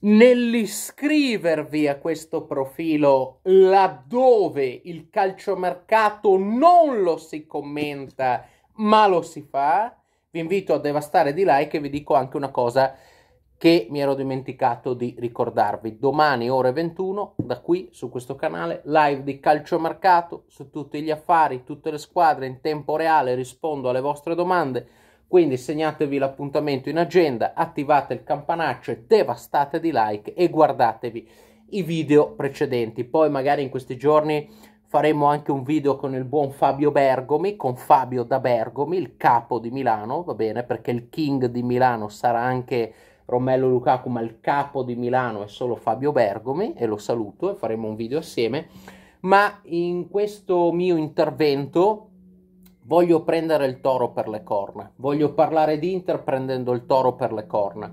nell'iscrivervi a questo profilo laddove il calciomercato non lo si commenta ma lo si fa vi invito a devastare di like e vi dico anche una cosa che mi ero dimenticato di ricordarvi domani ore 21 da qui su questo canale live di calciomercato su tutti gli affari tutte le squadre in tempo reale rispondo alle vostre domande quindi segnatevi l'appuntamento in agenda, attivate il campanaccio e devastate di like e guardatevi i video precedenti. Poi magari in questi giorni faremo anche un video con il buon Fabio Bergomi, con Fabio da Bergomi, il capo di Milano, va bene, perché il king di Milano sarà anche Romello Lucaco, ma il capo di Milano è solo Fabio Bergomi e lo saluto e faremo un video assieme. Ma in questo mio intervento voglio prendere il toro per le corna, voglio parlare di Inter prendendo il toro per le corna.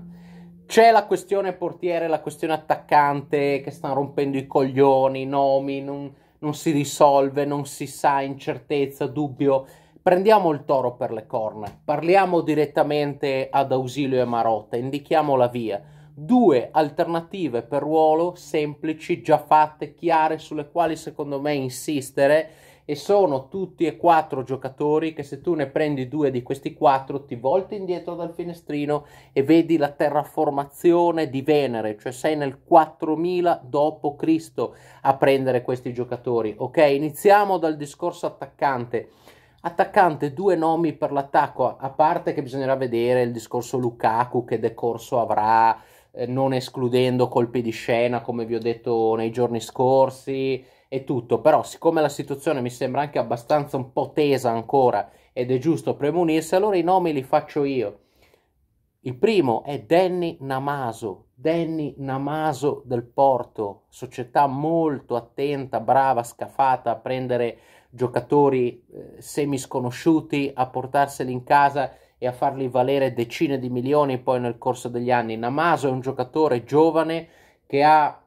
C'è la questione portiere, la questione attaccante che stanno rompendo i coglioni, i nomi, non, non si risolve, non si sa, incertezza, dubbio. Prendiamo il toro per le corna, parliamo direttamente ad Ausilio e Marotta, indichiamo la via. Due alternative per ruolo semplici, già fatte, chiare, sulle quali secondo me insistere e sono tutti e quattro giocatori che se tu ne prendi due di questi quattro ti volti indietro dal finestrino e vedi la terraformazione di Venere, cioè sei nel 4000 d.C. a prendere questi giocatori. Ok, iniziamo dal discorso attaccante. Attaccante, due nomi per l'attacco, a parte che bisognerà vedere il discorso Lukaku che decorso avrà, eh, non escludendo colpi di scena come vi ho detto nei giorni scorsi e tutto, però siccome la situazione mi sembra anche abbastanza un po' tesa ancora ed è giusto premunirsi, allora i nomi li faccio io. Il primo è Danny Namaso, Danny Namaso del Porto, società molto attenta, brava, scafata a prendere giocatori eh, sconosciuti, a portarseli in casa e a farli valere decine di milioni poi nel corso degli anni. Namaso è un giocatore giovane che ha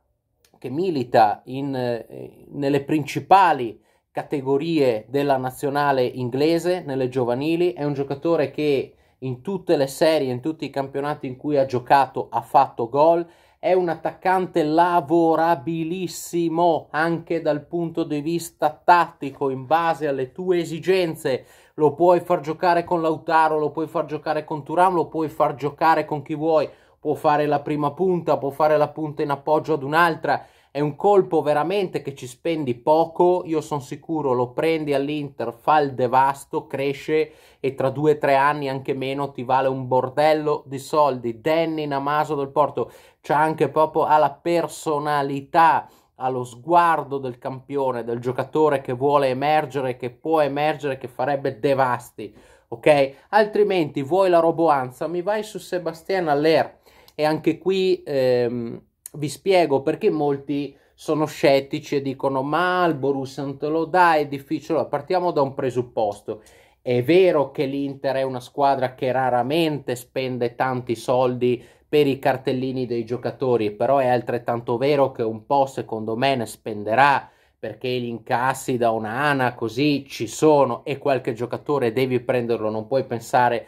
che milita in, eh, nelle principali categorie della nazionale inglese, nelle giovanili, è un giocatore che in tutte le serie, in tutti i campionati in cui ha giocato ha fatto gol, è un attaccante lavorabilissimo anche dal punto di vista tattico, in base alle tue esigenze. Lo puoi far giocare con Lautaro, lo puoi far giocare con Turam, lo puoi far giocare con chi vuoi può fare la prima punta, può fare la punta in appoggio ad un'altra. È un colpo veramente che ci spendi poco, io sono sicuro lo prendi all'Inter, fa il devasto, cresce e tra due o tre anni anche meno ti vale un bordello di soldi. Danny Namaso del Porto c'ha anche proprio alla personalità allo sguardo del campione, del giocatore che vuole emergere, che può emergere, che farebbe devasti, ok? Altrimenti vuoi la roboanza, mi vai su Sebastian Aller, e anche qui ehm, vi spiego perché molti sono scettici e dicono ma Alborus non te lo dà, è difficile. Allora, partiamo da un presupposto. È vero che l'Inter è una squadra che raramente spende tanti soldi per i cartellini dei giocatori, però è altrettanto vero che un po' secondo me ne spenderà perché gli incassi da una ANA così ci sono e qualche giocatore devi prenderlo, non puoi pensare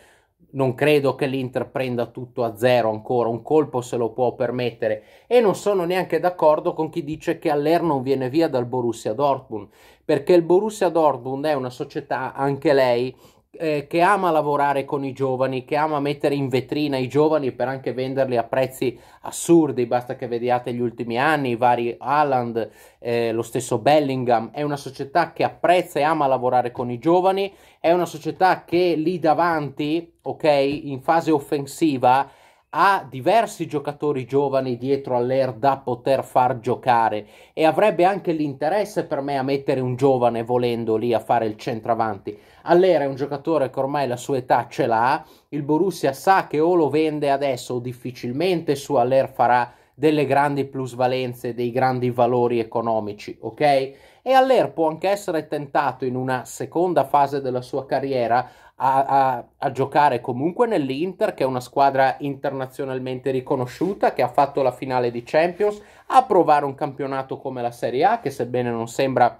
non credo che l'Inter prenda tutto a zero ancora, un colpo se lo può permettere e non sono neanche d'accordo con chi dice che Aller non viene via dal Borussia Dortmund, perché il Borussia Dortmund è una società anche lei eh, che ama lavorare con i giovani, che ama mettere in vetrina i giovani per anche venderli a prezzi assurdi, basta che vediate gli ultimi anni, i vari Haaland, eh, lo stesso Bellingham, è una società che apprezza e ama lavorare con i giovani, è una società che lì davanti, ok, in fase offensiva ha diversi giocatori giovani dietro all'air da poter far giocare e avrebbe anche l'interesse per me a mettere un giovane volendo lì a fare il centravanti. All'air è un giocatore che ormai la sua età ce l'ha, il Borussia sa che o lo vende adesso o difficilmente su all'air farà delle grandi plusvalenze, dei grandi valori economici, ok? E Aller può anche essere tentato in una seconda fase della sua carriera a, a, a, giocare comunque nell'Inter, che è una squadra internazionalmente riconosciuta, che ha fatto la finale di Champions, a provare un campionato come la Serie A, che sebbene non sembra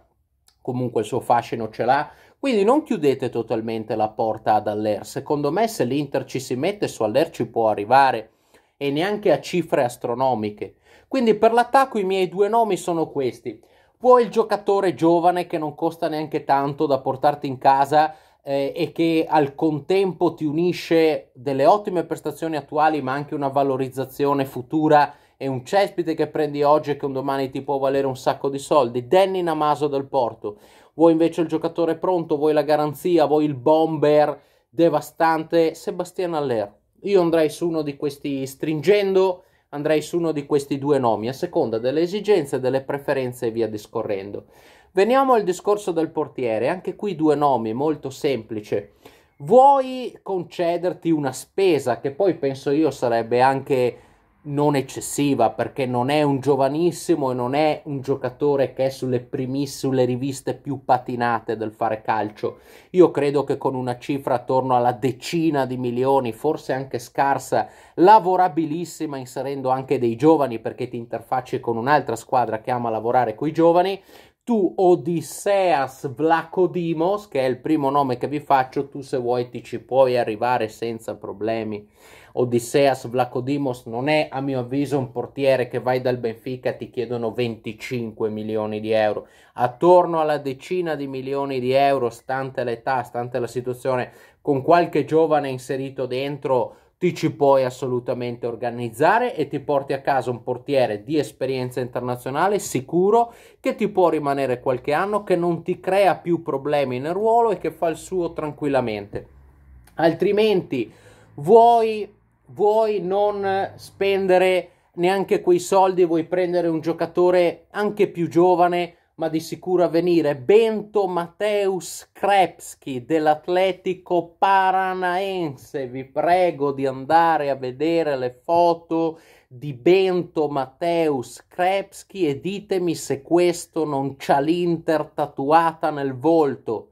comunque il suo fascino ce l'ha. Quindi non chiudete totalmente la porta ad Aller. Secondo me se l'Inter ci si mette su Aller ci può arrivare e neanche a cifre astronomiche. Quindi per l'attacco i miei due nomi sono questi. Vuoi il giocatore giovane che non costa neanche tanto da portarti in casa eh, e che al contempo ti unisce delle ottime prestazioni attuali ma anche una valorizzazione futura e un cespite che prendi oggi e che un domani ti può valere un sacco di soldi. Danny Namaso del Porto. Vuoi invece il giocatore pronto, vuoi la garanzia, vuoi il bomber devastante Sebastian Aller. Io andrei su uno di questi, stringendo, andrei su uno di questi due nomi, a seconda delle esigenze, delle preferenze e via discorrendo. Veniamo al discorso del portiere, anche qui due nomi, molto semplice. Vuoi concederti una spesa che poi penso io sarebbe anche non eccessiva perché non è un giovanissimo e non è un giocatore che è sulle primissime riviste più patinate del fare calcio. Io credo che con una cifra attorno alla decina di milioni, forse anche scarsa, lavorabilissima inserendo anche dei giovani perché ti interfacci con un'altra squadra che ama lavorare con i giovani, tu Odisseas Vlacodimos, che è il primo nome che vi faccio, tu se vuoi ti ci puoi arrivare senza problemi. Odisseas Vlacodimos non è, a mio avviso, un portiere che vai dal Benfica ti chiedono 25 milioni di euro. Attorno alla decina di milioni di euro, stante l'età, stante la situazione, con qualche giovane inserito dentro ti ci puoi assolutamente organizzare e ti porti a casa un portiere di esperienza internazionale sicuro che ti può rimanere qualche anno, che non ti crea più problemi nel ruolo e che fa il suo tranquillamente. Altrimenti vuoi, vuoi non spendere neanche quei soldi, vuoi prendere un giocatore anche più giovane ma di sicuro a venire Bento Mateusz Krepski dell'Atletico Paranaense. Vi prego di andare a vedere le foto di Bento Mateusz Krepski e ditemi se questo non c'ha l'Inter tatuata nel volto.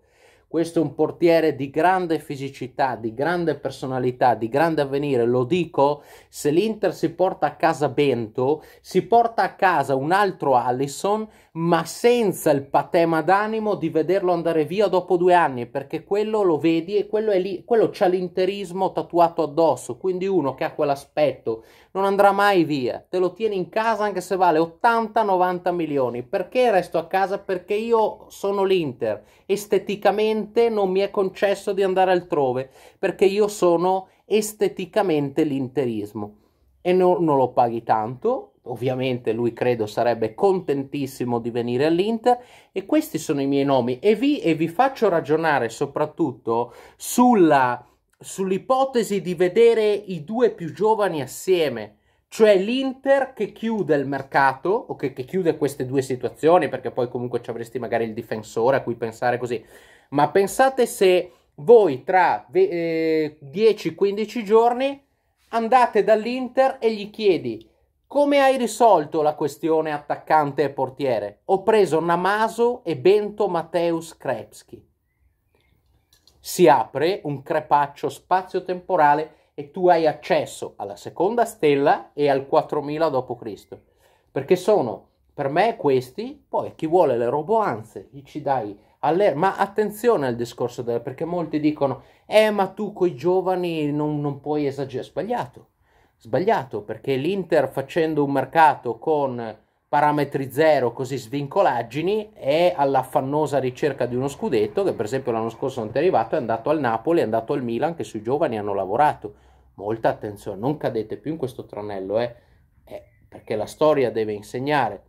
Questo è un portiere di grande fisicità, di grande personalità, di grande avvenire. Lo dico, se l'Inter si porta a casa Bento, si porta a casa un altro Allison, ma senza il patema d'animo di vederlo andare via dopo due anni, perché quello lo vedi e quello è lì, quello c'ha l'interismo tatuato addosso, quindi uno che ha quell'aspetto non andrà mai via, te lo tieni in casa anche se vale 80-90 milioni, perché resto a casa? Perché io sono l'Inter, esteticamente non mi è concesso di andare altrove, perché io sono esteticamente l'interismo e no, non lo paghi tanto, ovviamente lui credo sarebbe contentissimo di venire all'Inter e questi sono i miei nomi e vi, e vi faccio ragionare soprattutto sulla, sull'ipotesi di vedere i due più giovani assieme cioè l'Inter che chiude il mercato o che, che, chiude queste due situazioni perché poi comunque ci avresti magari il difensore a cui pensare così ma pensate se voi tra eh, 10-15 giorni andate dall'Inter e gli chiedi come hai risolto la questione attaccante e portiere? Ho preso Namaso e Bento Mateusz Krepski. Si apre un crepaccio spazio-temporale e tu hai accesso alla seconda stella e al 4000 d.C. Perché sono per me questi, poi chi vuole le roboanze, gli ci dai all'era. Ma attenzione al discorso del, perché molti dicono, eh ma tu coi giovani non, non puoi esagerare, sbagliato Sbagliato perché l'Inter facendo un mercato con parametri zero così svincolaggini è all'affannosa ricerca di uno scudetto che per esempio l'anno scorso non è arrivato, è andato al Napoli, è andato al Milan che sui giovani hanno lavorato. Molta attenzione, non cadete più in questo tranello, eh? Eh, perché la storia deve insegnare.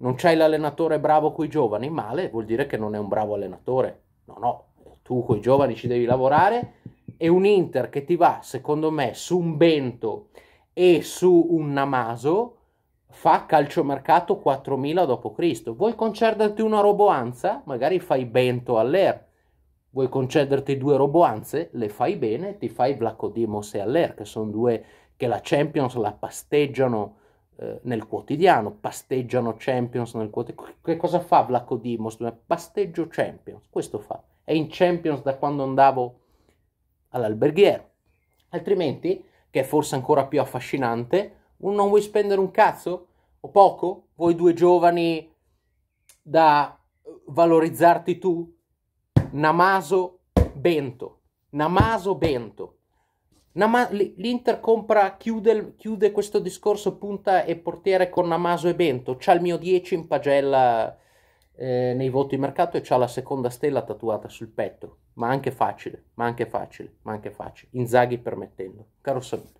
Non c'hai l'allenatore bravo coi giovani, male vuol dire che non è un bravo allenatore. No, no, tu coi giovani ci devi lavorare e un Inter che ti va, secondo me, su un bento e su un Namaso fa calciomercato 4000 d.C. Vuoi concederti una roboanza? Magari fai bento all'er. Vuoi concederti due roboanze? Le fai bene, ti fai Vlacodimos e all'er, che sono due che la Champions la pasteggiano eh, nel quotidiano, pasteggiano Champions nel quotidiano. Che cosa fa Vlacodimos? Pasteggio Champions, questo fa. È in Champions da quando andavo all'alberghiero. Altrimenti che è forse ancora più affascinante, non vuoi spendere un cazzo? O poco? Vuoi due giovani da eh, valorizzarti tu? Namaso Bento. Namaso Bento. Nama- L'Inter compra, chiude, chiude, questo discorso punta e portiere con Namaso e Bento. C'ha il mio 10 in pagella eh, nei voti mercato e c'ha la seconda stella tatuata sul petto ma anche facile, ma anche facile, ma anche facile. Inzaghi permettendo. Caro saluto.